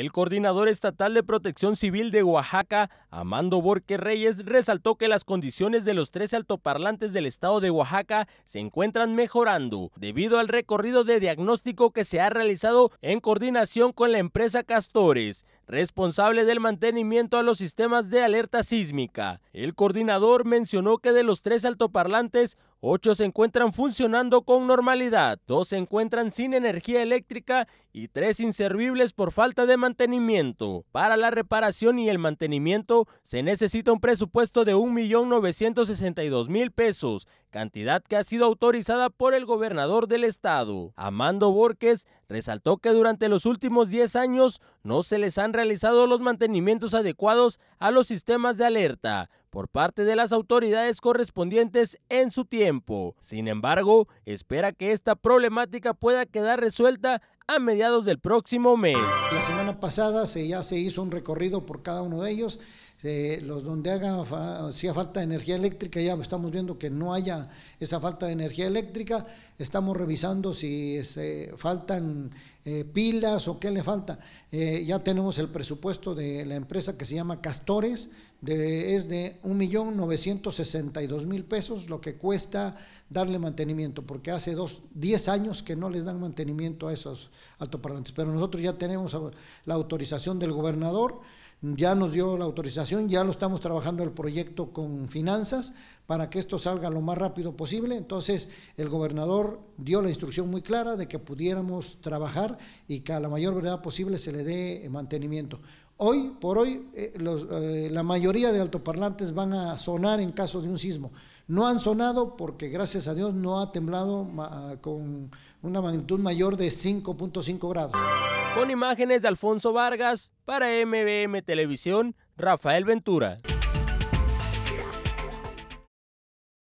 El coordinador estatal de protección civil de Oaxaca, Amando Borque Reyes, resaltó que las condiciones de los tres altoparlantes del estado de Oaxaca se encuentran mejorando debido al recorrido de diagnóstico que se ha realizado en coordinación con la empresa Castores, responsable del mantenimiento a los sistemas de alerta sísmica. El coordinador mencionó que de los tres altoparlantes, Ocho se encuentran funcionando con normalidad, dos se encuentran sin energía eléctrica y tres inservibles por falta de mantenimiento. Para la reparación y el mantenimiento se necesita un presupuesto de 1.962.000 pesos, cantidad que ha sido autorizada por el gobernador del estado. Amando Borges resaltó que durante los últimos 10 años no se les han realizado los mantenimientos adecuados a los sistemas de alerta por parte de las autoridades correspondientes en su tiempo. Sin embargo, espera que esta problemática pueda quedar resuelta a mediados del próximo mes. La semana pasada se, ya se hizo un recorrido por cada uno de ellos. Eh, los donde haga hacía falta de energía eléctrica, ya estamos viendo que no haya esa falta de energía eléctrica, estamos revisando si se este, faltan eh, pilas o qué le falta. Eh, ya tenemos el presupuesto de la empresa que se llama Castores, de, es de 1.962.000 pesos lo que cuesta darle mantenimiento, porque hace dos, 10 años que no les dan mantenimiento a esos altoparlantes. Pero nosotros ya tenemos la autorización del gobernador, ya nos dio la autorización, ya lo estamos trabajando el proyecto con finanzas para que esto salga lo más rápido posible. Entonces, el gobernador dio la instrucción muy clara de que pudiéramos trabajar y que a la mayor verdad posible se le dé eh, mantenimiento. Hoy por hoy, eh, eh, la mayoría de altoparlantes van a sonar en caso de un sismo. No han sonado porque, gracias a Dios, no ha temblado con una magnitud mayor de 5.5 grados. Con imágenes de Alfonso Vargas, para MBM Televisión, Rafael Ventura.